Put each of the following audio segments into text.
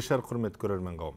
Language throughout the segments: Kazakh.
Кешар құрмет көрермен қауым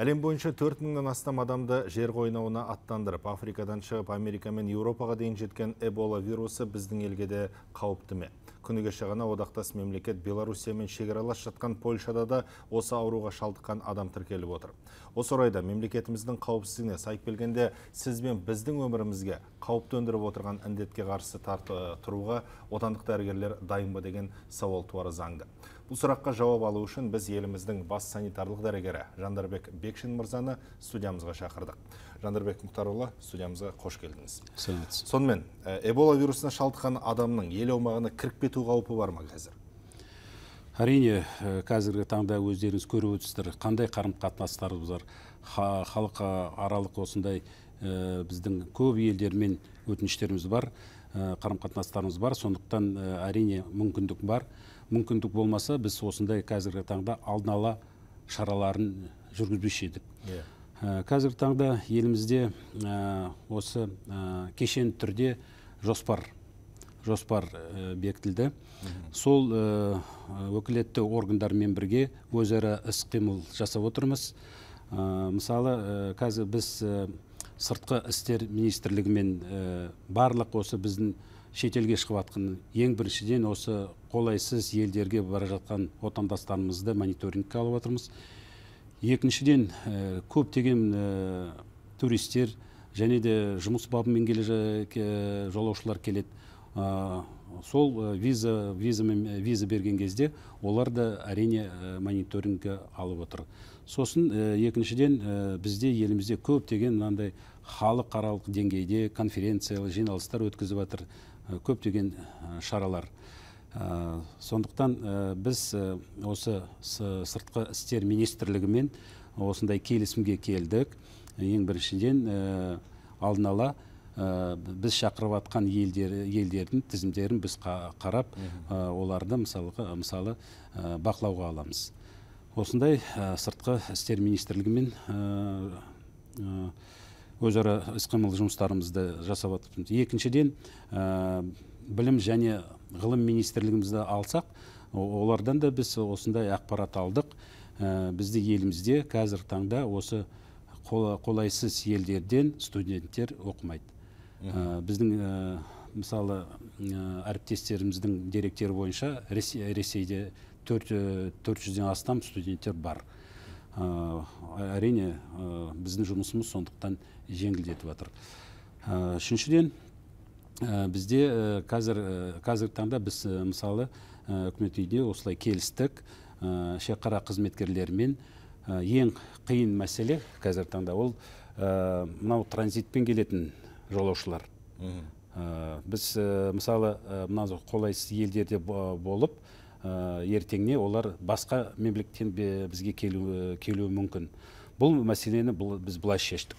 әлем бойынша төрт мыңнан астам адамды жер қойнауына аттандырып африкадан шығып америка мен еуропаға дейін жеткен эбола вирусы біздің елге де қауіпті ме Күніге кеше одақтас мемлекет беларусиямен шекаралас жатқан польшада да осы ауруға шалдыққан адам тіркеліп отыр осы орайда мемлекетіміздің қауіпсіздігіне сай келгенде сіз бен біздің өмірімізге қауіп төндіріп отырған індетке қарсы э, тұруға отандық дәрігерлер дайын ба деген сауал туары заңды бұл сұраққа жауап алу үшін біз еліміздің бас санитарлық дәрігері жандарбек бекшин Мұрзаны студиямызға шақырдық жандарбек мұхтарұлы студиямызға қош келдіңіз сәлеметсіз сонымен эбола вирусына шалдыққан адамның ел аумағына кіріп кету қаупі бар ма қазір әрине қазіргі таңда өздеріңіз көріп отырсыздар қандай қарым қатынастарымыз бар аралық осындай біздің көп елдермен өтініштеріміз бар қарым қатынастарымыз бар сондықтан әрине мүмкіндік бар мүмкіндік болмаса біз осындай қазіргі таңда алдын ала шараларын жүргізбеуші едік иә. ә, қазіргі таңда елімізде ә, осы ә, кешен түрде жоспар жоспар бекітілді сол өкілетті органдармен бірге өзара іс қимыл жасап отырмыз мысалы қазір біз сыртқы істер министрлігімен барлық осы біздің шетелге шығып ең біріншіден осы қолайсыз елдерге бара жатқан отандастарымызды мониторингке алып жатырмыз екіншіден ә, көптеген ә, туристер және де жұмыс бабымен келе жолаушылар келеді сол виза ә, виза берген кезде олар да әрине мониторингке алып отыр сосын екіншіден бізде елімізде көптеген мынандай халықаралық деңгейде конференциялы жиналыстар өткізіп жатыр Э, көптеген э, шаралар э, сондықтан біз осы сыртқы істер министрлігімен осындай келісімге келдік ең біріншіден алдын ала біз шақырып жатқан елдердің тізімдерін біз қарап оларды мысалға, мысалы бақылауға аламыз осындай сыртқы істер министрлігімен өзара іс қимыл жұмыстарымызды жасап жатырмыз екіншіден ә, білім және ғылым министрлігімізді алсақ олардан да біз осындай ақпарат алдық ә, бізді елімізде қазіргі таңда осы қолайсыз елдерден студенттер оқымайды ә, біздің ә, мысалы әріптестеріміздің деректері бойынша ресей, ресейде төрт жүзден астам студенттер бар Э, әрине э, біздің жұмысымыз сондықтан жеңілдетіп жатыр э, үшіншіден бізде қазір қазіргі таңда біз мысалы үкімет үйде осылай келістік шекара қызметкерлерімен ең қиын мәселе қазіргі таңда ол мынау транзитпен келетін жолаушылар біз мысалы мына қолайсыз елдерде болып Э, ертеңіне олар басқа мемлекеттен бізге э, келуі мүмкін бұл мәселені біз былай шештік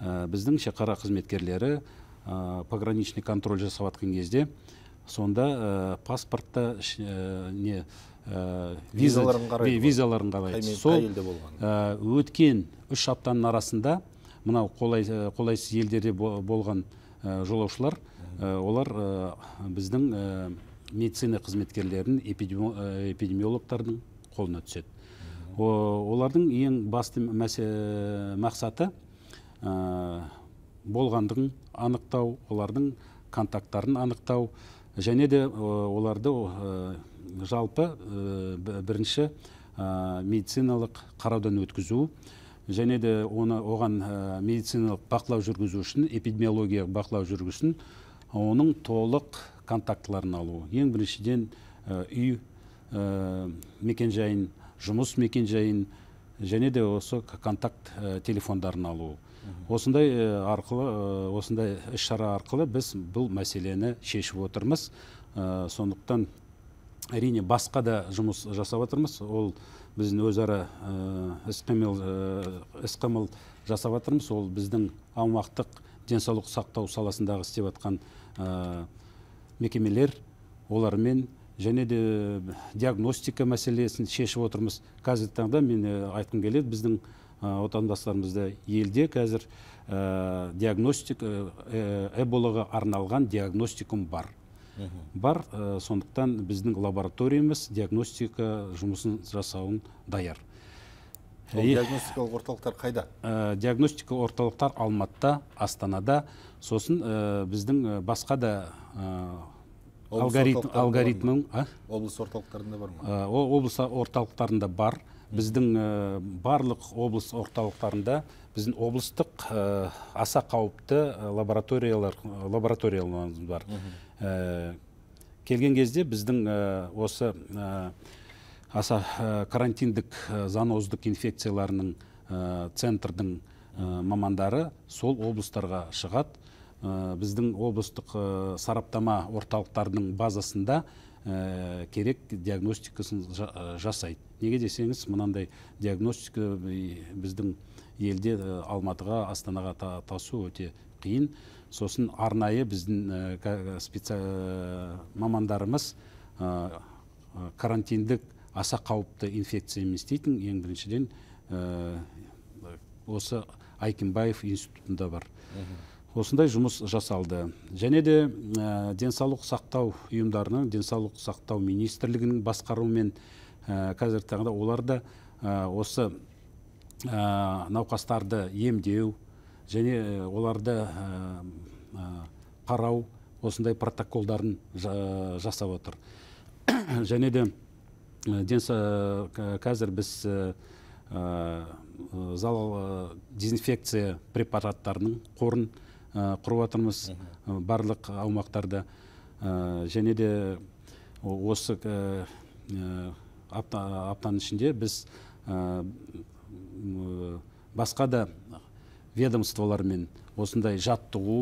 э, біздің шекара қызметкерлері пограничный контроль жасап жатқан кезде сонда паспортта не визаларын қарайды визаларын қарайды сол өткен үш аптаның арасында мынау қолай, қолайсыз елдерде болған жолаушылар олар біздің медицина қызметкерлерін э, эпидемиологтардың қолына түседі олардың ең басты мәсе, мақсаты ә, болғандығын анықтау олардың контакттарын анықтау және де оларды э, жалпы бірінші медициналық қараудан өткізу және де оны оған медициналық бақылау жүргізу үшін эпидемиологиялық бақылау жүргізсін оның толық контактыларын алу ең біріншіден үй мекенжайын жұмыс мекенжайын және де осы контакт телефондарын алу осындай арқылы осындай іс шара арқылы біз бұл мәселені шешіп отырмыз сондықтан әрине басқа да жұмыс жасап жатырмыз ол біздің өзара іс қимыл іс қимыл жасап жатырмыз ол біздің аумақтық денсаулық сақтау саласындағы істеп жатқан мекемелер олармен және де э, диагностика мәселесін шешіп отырмыз қазіргі таңда мен э, айтқым келеді біздің э, отандастарымызда елде қазір ә, диагностик эболаға арналған диагностикум бар бар сондықтан біздің лабораториямыз диагностика жұмысын жасауын даяр диагностикалық орталықтар қайда Диагностикалық орталықтар алматыда астанада сосын біздің басқа да алгоритм алгоритмін облыс орталықтарында бар ма облыс орталықтарында бар біздің барлық облыс орталықтарында біздің облыстық аса қауіпті лабораториялар лабораторияларымыз бар келген кезде біздің осы аса карантиндік заноздық инфекцияларының центрдің мамандары сол облыстарға шығады Э, біздің облыстық э, сараптама орталықтарының базасында э, керек диагностикасын жасайды неге десеңіз мынандай диагностика біздің елде алматыға астанаға тасу өте қиын сосын арнайы біздің мамандарымыз карантиндік аса қауіпті инфекция емес ең біріншіден осы айкенбаев институтында бар осындай жұмыс жасалды және де ә, денсаулық сақтау ұйымдарының денсаулық сақтау министрлігінің басқаруымен ә, қазіргі таңда олар да ә, осы ә, науқастарды емдеу және ә, оларды қарау осындай протоколдарын жасап отыр және де қазір біз зал дезинфекция препараттарының қорын Э, құрып э, барлық аумақтарда э, және де осы аптаның ішінде біз басқа да ведомстволармен осындай жаттығу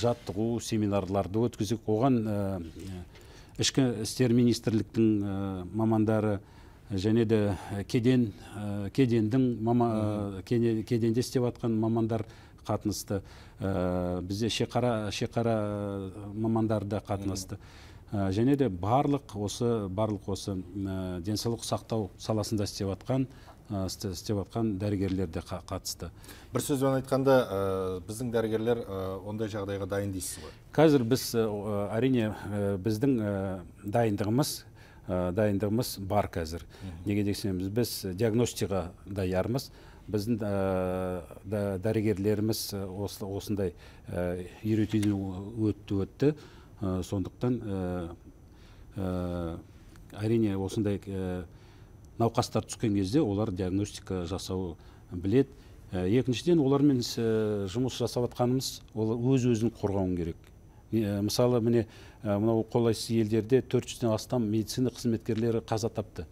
жаттығу семинарларды өткізіп оған ішкі істер министрліктің мамандары және де кеден кедендің кеденде істеп жатқан мамандар қатынасты э, бізде шекара шекара мамандары да қатынасты э, және де барлық осы барлық осы э, денсаулық сақтау саласында істеп жатқан істеп жатқан дәрігерлер де қатысты бір сөзбен айтқанда біздің дәрігерлер ә, ондай жағдайға дайын дейсіз ғой қазір біз ә, әрине біздің дайындығымыз дайындығымыз бар қазір неге десеңіз біз диагностикаға даярмыз біздің дәрігерлеріміз э, осы, осындай э, үйретуден өтті өтті э, сондықтан әрине осындай науқастар түскен кезде олар диагностика жасау білет екіншіден олармен жұмыс жасап жатқанымыз ол өз өзін қорғауын керек мысалы міне мынау қолайсыз елдерде 400-ден астам медицина қызметкерлері қаза тапты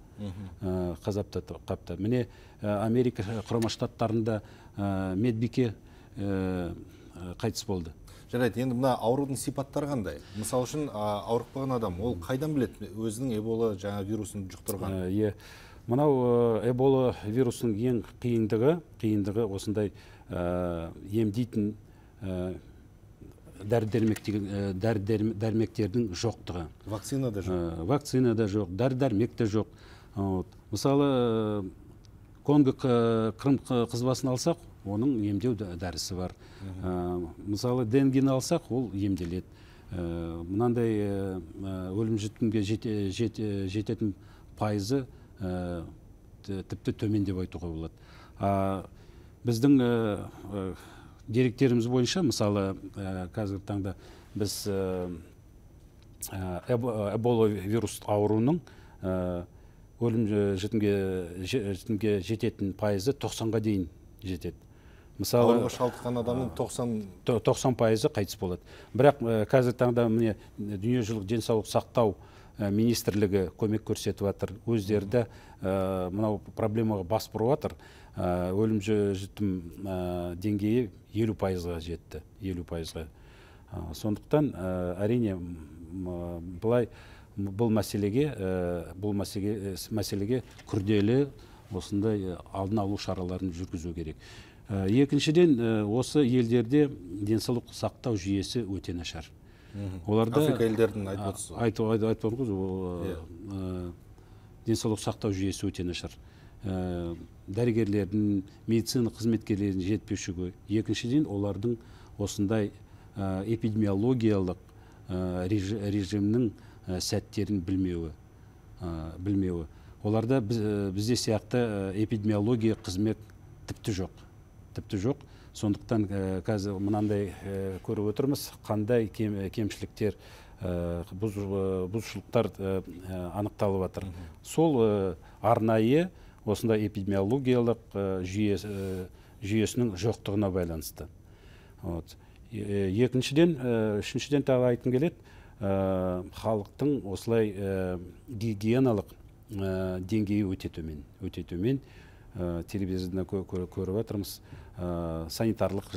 қазапты э, қапты міне э, америка э, құрама штаттарында медбике қайтыс болды жарайды енді мына аурудың сипаттары қандай мысалы үшін ауырықпаған адам ол қайдан білет өзінің эбола жаңа вирусын жұқтырған иә мынау эбола вирусының ең қиындығы қиындығы осындай емдейтін дәрдермектердің дәрмектердің жоқтығы вакцина да жоқ вакцина да жоқ дәрі жоқ вот мысалы э, конго қырым қызбасын алсақ оның емдеу дәрісі бар э, мысалы денгені алсақ ол емделеді э, мынандай өлім жітімге жететін пайызы тіпті төмен деп айтуға болады біздің деректеріміз бойынша мысалы қазіргі таңда біз эбола вирус ауруының өлім э, жітімге жітімге жететін пайызы тоқсанға дейін жетеді мысалы ауруға шалдыққан адамның тоқсан тоқсан пайызы қайтыс болады бірақ ә, қазіргі таңда міне дүниежүзілік денсаулық сақтау э, министрлігі көмек көрсетіп жатыр өздері де мынау проблемаға бас бұрып жатыр өлім жітім деңгейі елу пайызға жетті елу пайызға сондықтан әрине былай бұл мәселеге э, бұл мәселеге, э, мәселеге күрделі осындай э, алдын алу шараларын жүргізу керек екіншіден осы елдерде денсаулық сақтау жүйесі өте нашар оларда африка елдерін айтып отырсыз айтып айтып айтып иә. денсаулық сақтау жүйесі өте нашар дәрігерлердің медицина қызметкерлерінің жетпеушілігі екіншіден олардың осындай эпидемиологиялық режимнің Э, сәттерін білмеуі білмеуі оларда біз, э, бізде сияқты э, эпидемиология қызмет тіпті жоқ тіпті жоқ сондықтан қазір мынандай көріп отырмыз қандай кемшіліктер бұзушылықтар анықталып жатыр сол арнайы осындай эпидемиологиялық ә, жүйесінің жоқтығына байланысты вот екіншіден үшіншіден тағы айтқым келеді Э, халықтың осылай э, гигиеналық э, деңгейі өте төмен өте төмен ә, телевизордан көріп жатырмыз санитарлық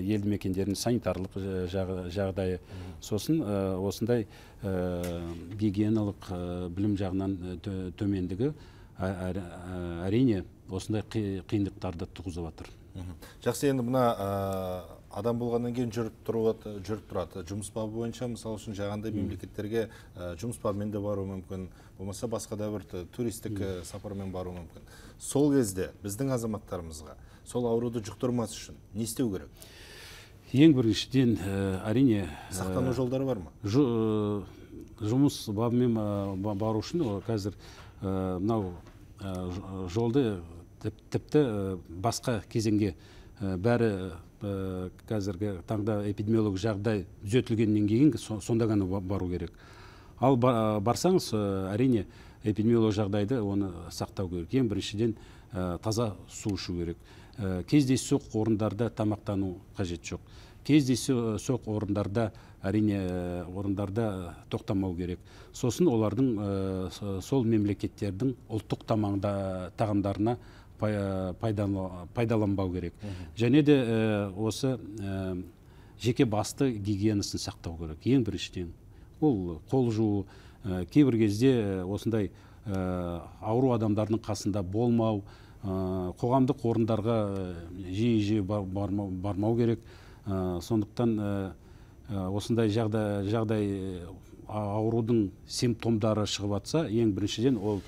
елді мекендердің санитарлық жағдайы сосын осындай гигиеналық білім жағынан төмендігі әрине осындай қиындықтарды туғызып жатыр жақсы енді мына адам болғаннан кейін жүріп тұрады жүріп тұрады жұмыс бабы бойынша мысалы үшін жаңағындай мемлекеттерге жұмыс бабымен де баруы мүмкін болмаса басқа да бір туристік сапармен баруы мүмкін сол кезде біздің азаматтарымызға сол ауруды жұқтырмас үшін не істеу керек ең біріншіден ә, әрине сақтану жолдары бар ма жұмыс бабымен бару үшін қазір мынау жолды тіпті басқа кезеңге бәрі Э, қазіргі таңда эпидемиолог жағдай түзетілгеннен кейін сонда ғана бару керек ал барсаңыз э, әрине эпидемиолог жағдайды оны сақтау керек ең біріншіден э, таза су ішу керек кездейсоқ орындарда тамақтану қажет жоқ кездейсоқ орындарда әрине орындарда тоқтамау керек сосын олардың сол мемлекеттердің ұлттық тағамдарына пайдаланбау керек және де э, осы э, жеке басты гигиенасын сақтау керек ең біріншіден ол қол жуу э, кейбір кезде осындай ауру адамдардың қасында болмау қоғамдық орындарға жиі жиі бармау, керек сондықтан осындай жағдай, аурудың симптомдары шығып жатса ең біріншіден ол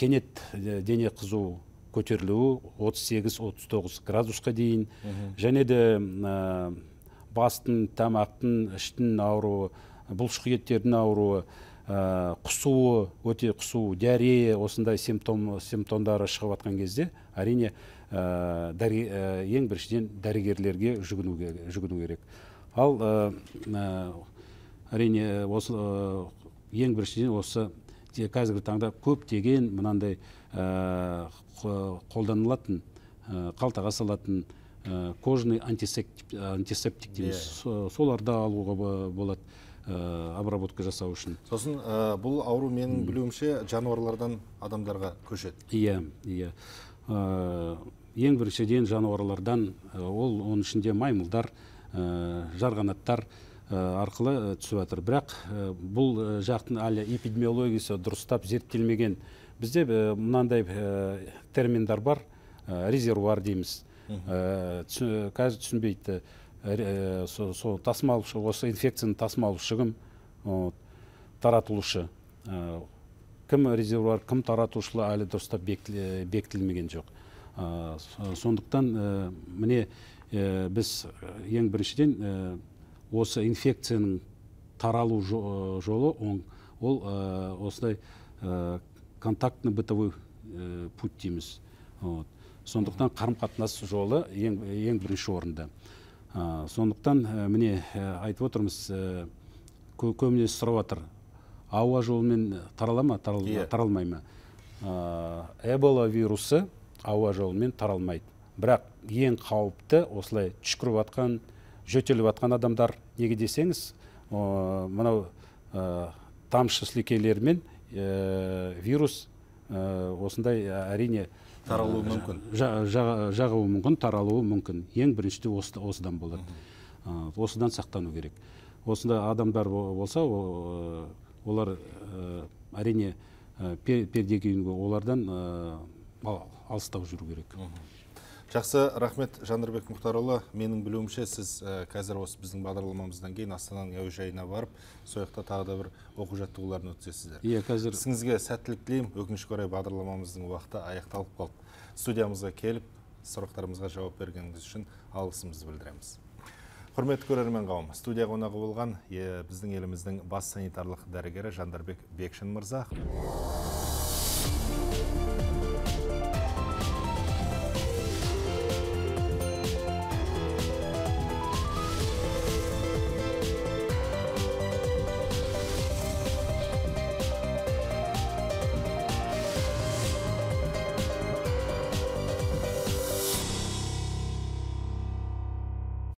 кенет дене қызуы көтерілуі 38-39 градусқа дейін және де бастың тамақтың іштің ауруы бұлшық еттердің ауруы құсуы өте құсу диарея осындай симптомдары шығып жатқан кезде әрине ең біріншіден дәрігерлерге жүгіну, жүгіну керек ал әрине осы ең біріншіден осы қазіргі таңда деген мынандай қолданылатын э, қалтаға салатын э, кожный антисептик, э, антисептик дейміз иә. соларды алуға болады обработка жасау үшін сосын бұл ауру менің білуімше жануарлардан адамдарға көшеді иә иә ең біріншіден жануарлардан ол оның ішінде маймылдар жарғанаттар арқылы түсіп жатыр бірақ бұл жақтың әлі эпидемиологиясы дұрыстап зерттелмеген бізде э, мынандай э, терминдар бар э, резервуар дейміз қазір түсінбейді сол тасымалушы осы инфекцияны тасымалушы кім таратылушы кім резервуар кім таратушылар әлі дұрыстап бекітілмеген жоқ сондықтан міне біз ең біріншіден осы инфекцияның таралу жолы ол осындай контактны бытовой э, путь дейміз вот сондықтан қарым қатынас жолы ең, ең бірінші орында сондықтан э, міне э, айтып отырмыз ә, көбіне сұрап жатыр ауа жолымен тарала ма иә. таралмай ма эбола вирусы ауа жолымен таралмайды бірақ ең қауіпті осылай түшкіріп жатқан жөтеліп жатқан адамдар неге десеңіз мынау тамшы сілекейлермен Э, вирус э, осындай э, әрине таралуы мүмкін жағуы мүмкін таралуы мүмкін ең біріншіде осыдан болады осыдан сақтану керек осындай адамдар болса олар әрине пердеге олардан алыстау жүру керек жақсы рахмет жандарбек мұхтарұлы менің білуімше сіз қазір осы біздің бағдарламамыздан кейін астананың әуежайына барып сол тағы да бір оқу жаттығуларын өткізесіздер иә қазір ісіңізге сәттілік тілеймін өкінішке орай бағдарламамыздың уақыты аяқталып қалды студиямызға келіп сұрақтарымызға жауап бергеніңіз үшін алғысымызды білдіреміз құрметті көрермен қауым студия қонағы болған е, біздің еліміздің бас санитарлық дәрігері жандарбек бекшин мырза